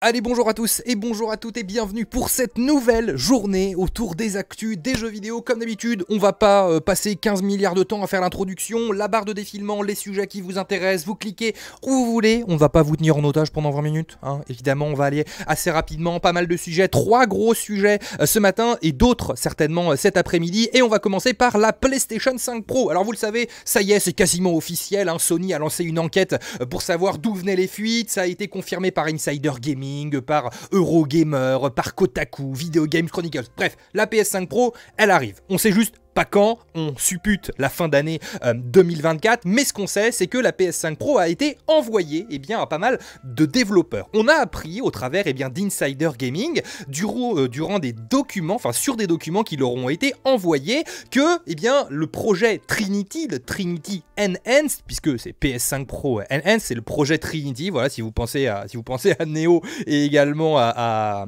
Allez bonjour à tous et bonjour à toutes et bienvenue pour cette nouvelle journée autour des actus des jeux vidéo. Comme d'habitude, on va pas euh, passer 15 milliards de temps à faire l'introduction, la barre de défilement, les sujets qui vous intéressent, vous cliquez où vous voulez, on va pas vous tenir en otage pendant 20 minutes. Hein. Évidemment, on va aller assez rapidement, pas mal de sujets, trois gros sujets euh, ce matin et d'autres certainement euh, cet après-midi. Et on va commencer par la PlayStation 5 Pro. Alors vous le savez, ça y est, c'est quasiment officiel, hein. Sony a lancé une enquête pour savoir d'où venaient les fuites, ça a été confirmé par Insider Gaming par Eurogamer, par Kotaku, Video Games Chronicles. Bref, la PS5 Pro, elle arrive. On sait juste pas quand, on suppute la fin d'année 2024, euh, mais ce qu'on sait, c'est que la PS5 Pro a été envoyée et eh bien, à pas mal de développeurs. On a appris au travers et eh bien, d'Insider Gaming, euh, durant, des documents, enfin sur des documents qui leur ont été envoyés, que et eh bien, le projet Trinity, le Trinity Enhanced, puisque c'est PS5 Pro Enhanced, c'est le projet Trinity, voilà, si vous pensez à, si vous pensez à Neo et également à,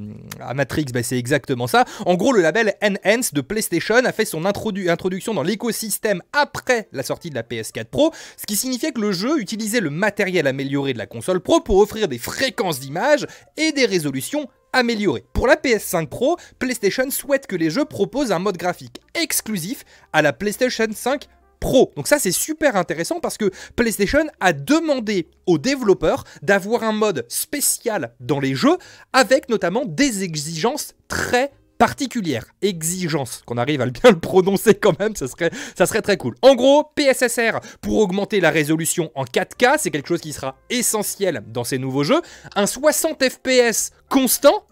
Matrix, ben, c'est exactement ça. En gros, le label Enhanced de PlayStation a fait son introduction introduction dans l'écosystème après la sortie de la PS4 Pro, ce qui signifiait que le jeu utilisait le matériel amélioré de la console Pro pour offrir des fréquences d'image et des résolutions améliorées. Pour la PS5 Pro, PlayStation souhaite que les jeux proposent un mode graphique exclusif à la PlayStation 5 Pro. Donc ça c'est super intéressant parce que PlayStation a demandé aux développeurs d'avoir un mode spécial dans les jeux avec notamment des exigences très particulière exigence, qu'on arrive à bien le prononcer quand même, ça serait, ça serait très cool. En gros, PSSR pour augmenter la résolution en 4K, c'est quelque chose qui sera essentiel dans ces nouveaux jeux. Un 60 FPS constant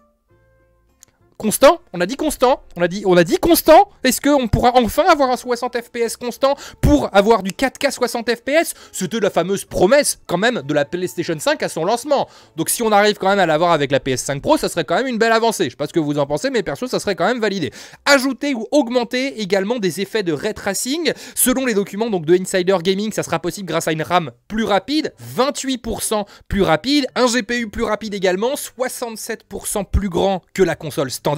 constant. On a dit constant. On a dit, on a dit constant. Est-ce qu'on pourra enfin avoir un 60 FPS constant pour avoir du 4K 60 FPS C'était la fameuse promesse quand même de la PlayStation 5 à son lancement. Donc si on arrive quand même à l'avoir avec la PS5 Pro, ça serait quand même une belle avancée. Je sais pas ce que vous en pensez, mais perso, ça serait quand même validé. Ajouter ou augmenter également des effets de ray tracing. Selon les documents donc de Insider Gaming, ça sera possible grâce à une RAM plus rapide, 28% plus rapide, un GPU plus rapide également, 67% plus grand que la console standard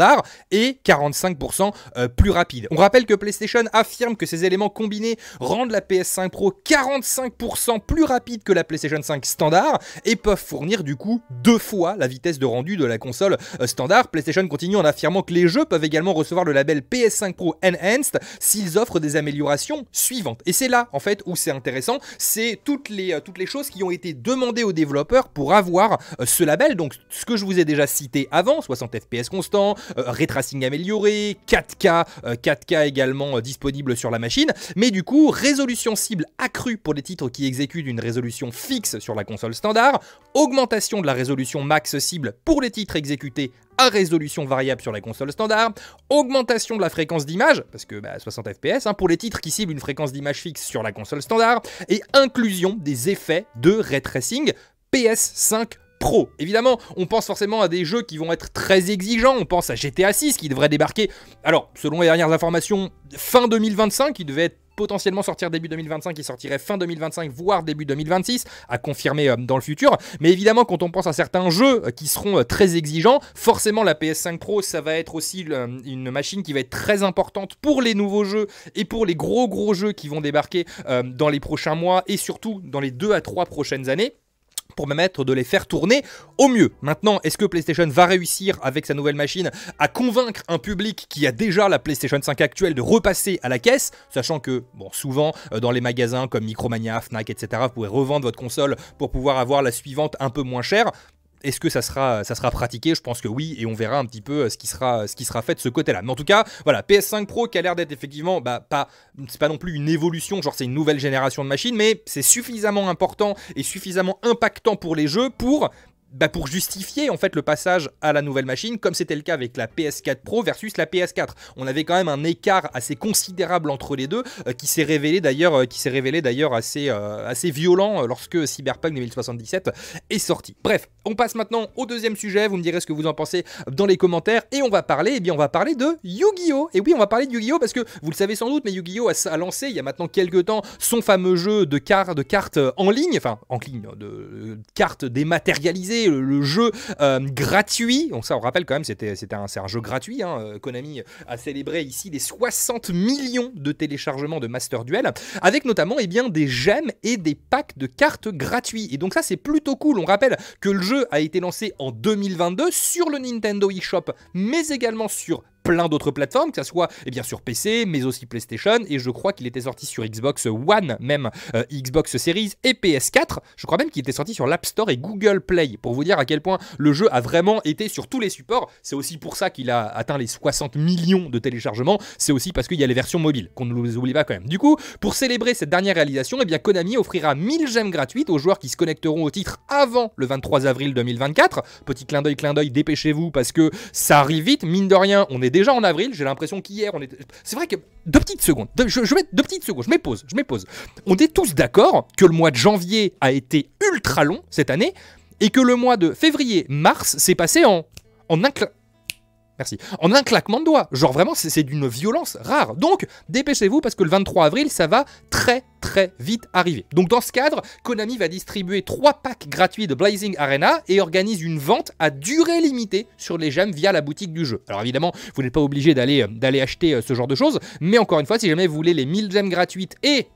et 45% euh, plus rapide. On rappelle que PlayStation affirme que ces éléments combinés rendent la PS5 Pro 45% plus rapide que la PlayStation 5 standard et peuvent fournir du coup deux fois la vitesse de rendu de la console euh, standard. PlayStation continue en affirmant que les jeux peuvent également recevoir le label PS5 Pro Enhanced s'ils offrent des améliorations suivantes. Et c'est là en fait où c'est intéressant, c'est toutes les, euh, toutes les choses qui ont été demandées aux développeurs pour avoir ce label. Donc ce que je vous ai déjà cité avant, 60 FPS constant, euh, Ray-tracing amélioré, 4K, 4K euh, également euh, disponible sur la machine, mais du coup, résolution cible accrue pour les titres qui exécutent une résolution fixe sur la console standard, augmentation de la résolution max cible pour les titres exécutés à résolution variable sur la console standard, augmentation de la fréquence d'image, parce que 60 bah, fps, hein, pour les titres qui ciblent une fréquence d'image fixe sur la console standard, et inclusion des effets de ray tracing PS5 pro. Évidemment, on pense forcément à des jeux qui vont être très exigeants, on pense à GTA 6 qui devrait débarquer, alors selon les dernières informations, fin 2025, qui devait potentiellement sortir début 2025, qui sortirait fin 2025, voire début 2026, à confirmer euh, dans le futur. Mais évidemment, quand on pense à certains jeux euh, qui seront euh, très exigeants, forcément la PS5 Pro, ça va être aussi une machine qui va être très importante pour les nouveaux jeux et pour les gros gros jeux qui vont débarquer dans les prochains mois et surtout dans les 2 à 3 prochaines années pour mettre de les faire tourner au mieux. Maintenant, est-ce que PlayStation va réussir avec sa nouvelle machine à convaincre un public qui a déjà la PlayStation 5 actuelle de repasser à la caisse, sachant que, bon, souvent euh, dans les magasins comme Micromania, Fnac, etc., vous pouvez revendre votre console pour pouvoir avoir la suivante un peu moins chère est-ce que ça sera, ça sera pratiqué Je pense que oui, et on verra un petit peu euh, ce qui sera, ce qui sera fait de ce côté-là. Mais en tout cas, voilà, PS5 Pro qui a l'air d'être effectivement, bah, pas, c'est pas non plus une évolution, genre c'est une nouvelle génération de machines, mais c'est suffisamment important et suffisamment impactant pour les jeux pour bah pour justifier en fait le passage à la nouvelle machine, comme c'était le cas avec la PS4 Pro versus la PS4. On avait quand même un écart assez considérable entre les deux, euh, qui s'est révélé d'ailleurs, euh, qui s'est révélé d'ailleurs assez, euh, assez violent lorsque Cyberpunk 2077 est sorti. Bref, on passe maintenant au deuxième sujet. Vous me direz ce que vous en pensez dans les commentaires et on va parler, et eh bien on va parler de Yu-Gi-Oh. Et oui, on va parler de Yu-Gi-Oh parce que vous le savez sans doute, mais Yu-Gi-Oh a, lancé il y a maintenant quelques temps son fameux jeu de, de cartes en ligne, enfin en ligne, de cartes dématérialisées le, jeu euh, gratuit. Donc ça, on rappelle quand même, c'était un, un jeu gratuit. Hein, euh, Konami a célébré ici les 60 millions de téléchargements de Master Duel, avec notamment eh bien, des gemmes et des packs de cartes gratuits. Et donc ça, c'est plutôt cool. On rappelle que le jeu a été lancé en 2022 sur le Nintendo eShop, mais également sur plein d'autres plateformes, que ce soit eh bien, sur PC, mais aussi PlayStation, et je crois qu'il était sorti sur Xbox One, même euh, Xbox Series et PS4. Je crois même qu'il était sorti sur l'App Store et Google Play, pour vous dire à quel point le jeu a vraiment été sur tous les supports. C'est aussi pour ça qu'il a atteint les 60 millions de téléchargements, c'est aussi parce qu'il y a les versions mobiles, qu'on ne les oublie pas quand même. Du coup, pour célébrer cette dernière réalisation, eh bien, Konami offrira 1000 gemmes gratuites aux joueurs qui se connecteront au titre avant le 23 avril 2024. Petit clin d'œil, clin d'œil, dépêchez-vous parce que ça arrive vite, mine de rien, on est déjà en avril, j'ai l'impression qu'hier on est. C'est vrai que. Deux petites secondes. je, mets deux petites secondes. Je m'épose. Je m'épose. On est tous d'accord que le mois de janvier a été ultra long cette année et que le mois de février-mars s'est passé en. En un Merci. En un claquement de doigts. Genre vraiment, c'est d'une violence rare. Donc, dépêchez-vous parce que le 23 avril, ça va très très vite arriver. Donc dans ce cadre, Konami va distribuer trois packs gratuits de Blazing Arena et organise une vente à durée limitée sur les gemmes via la boutique du jeu. Alors évidemment, vous n'êtes pas obligé d'aller euh, acheter euh, ce genre de choses, mais encore une fois, si jamais vous voulez les 1000 gemmes gratuites et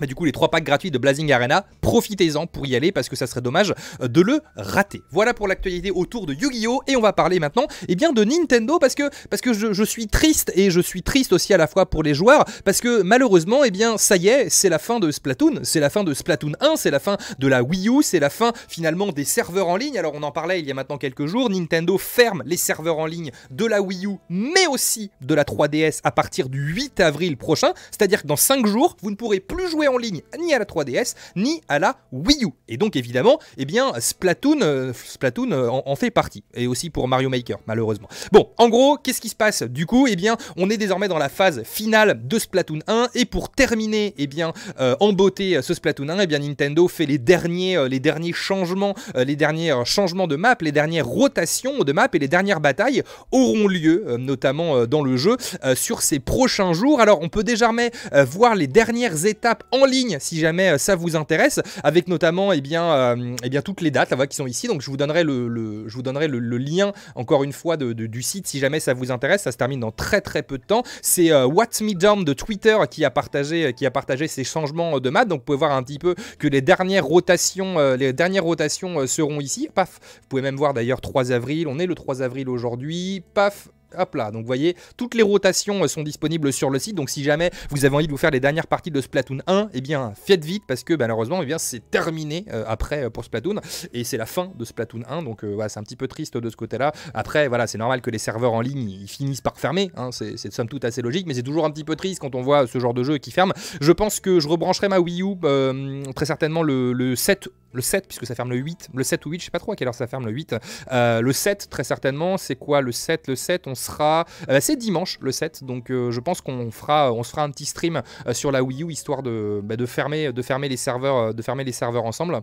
bah, du coup, les trois packs gratuits de Blazing Arena, profitez-en pour y aller parce que ça serait dommage euh, de le rater. Voilà pour l'actualité autour de Yu-Gi-Oh! Et on va parler maintenant eh bien, de Nintendo parce que, parce que je, suis triste et je suis triste aussi à la fois pour les joueurs parce que malheureusement, eh bien, ça y est, c'est la fin de Splatoon, c'est la fin de Splatoon 1, c'est la fin de la Wii U, c'est la fin finalement des serveurs en ligne. Alors on en parlait il y a maintenant quelques jours, Nintendo ferme les serveurs en ligne de la Wii U mais aussi de la 3DS à partir du 8 avril prochain, c'est-à-dire que dans 5 jours, vous ne pourrez plus jouer en ligne ni à la 3DS ni à la Wii U. Et donc évidemment, eh bien Splatoon, euh, Splatoon euh, en, fait partie. Et aussi pour Mario Maker, malheureusement. Bon, en gros, qu'est-ce qui se passe du coup Eh bien, on est désormais dans la phase finale de Splatoon 1. Et pour terminer, eh bien, euh, en beauté ce Splatoon 1, eh bien Nintendo fait les derniers, les derniers changements, les derniers changements de map, les dernières rotations de map et les dernières batailles auront lieu, notamment dans le jeu, sur ces prochains jours. Alors on peut déjà désormais voir les dernières étapes en ligne si jamais euh, ça vous intéresse, avec notamment et eh bien, et euh, eh bien, toutes les dates là, qui sont ici. Donc je vous donnerai le, je vous donnerai le, lien encore une fois de, du site si jamais ça vous intéresse. Ça se termine dans très très peu de temps. C'est euh, What's Me Down de Twitter qui a partagé qui a partagé ces changements de maths. Donc vous pouvez voir un petit peu que les dernières rotations les dernières rotations seront ici. Paf, vous pouvez même voir d'ailleurs 3 avril. On est le 3 avril aujourd'hui. Paf, Hop là, donc vous voyez, toutes les rotations euh, sont disponibles sur le site, donc si jamais vous avez envie de vous faire les dernières parties de Splatoon 1, eh bien faites vite parce que malheureusement, eh bien c'est terminé euh, après euh, pour Splatoon et c'est la fin de Splatoon 1, donc voilà, c'est un petit peu triste de ce côté-là. Après, voilà, c'est normal que les serveurs en ligne ils finissent par fermer, hein, c'est somme toute assez logique, mais c'est toujours un petit peu triste quand on voit ce genre de jeu qui ferme. Je pense que je rebrancherai ma Wii U très certainement le, 7 le 7 puisque ça ferme le 8, le 7 ou 8, je sais pas trop à quelle heure ça ferme le 8. le 7 très certainement, c'est quoi le 7 Le 7 sera. Euh, c'est dimanche le 7, donc euh, je pense qu'on fera, on se fera un petit stream euh, sur la Wii U histoire de, bah, de, fermer, de fermer les serveurs, de fermer les serveurs ensemble.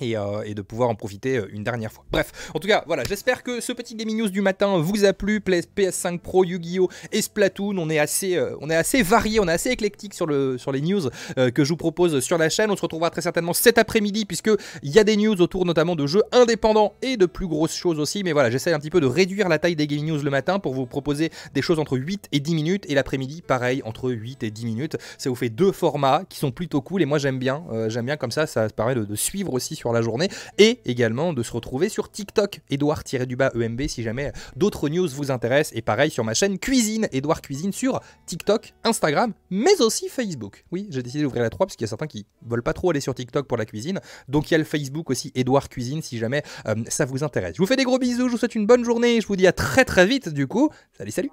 Euh, et, de pouvoir en profiter euh, une dernière fois. Bref, en tout cas, voilà, j'espère que ce petit gaming news du matin vous a plu. PS5 Pro, Yu-Gi-Oh et Splatoon, on est assez, euh, on est assez varié, on est assez éclectique sur, le, sur les news que je vous propose sur la chaîne. On se retrouvera très certainement cet après-midi puisque il y a des news autour notamment de jeux indépendants et de plus grosses choses aussi. Mais voilà, j'essaie un petit peu de réduire la taille des gaming news le matin pour vous proposer des choses entre 8 et 10 minutes et l'après-midi, pareil, entre 8 et 10 minutes. Ça vous fait deux formats qui sont plutôt cool et moi j'aime bien, j'aime bien comme ça, ça permet de suivre aussi la journée et également de se retrouver sur TikTok, Edouard-EMB si jamais d'autres news vous intéressent et pareil sur ma chaîne Cuisine, Edouard Cuisine sur TikTok, Instagram, mais aussi Facebook. Oui, j'ai décidé d'ouvrir la 3 parce qu'il y a certains qui veulent pas trop aller sur TikTok pour la cuisine, donc il y a le Facebook aussi, Edouard Cuisine si jamais euh, ça vous intéresse. Je vous fais des gros bisous, je vous souhaite une bonne journée, je vous dis à très très vite du coup, salut salut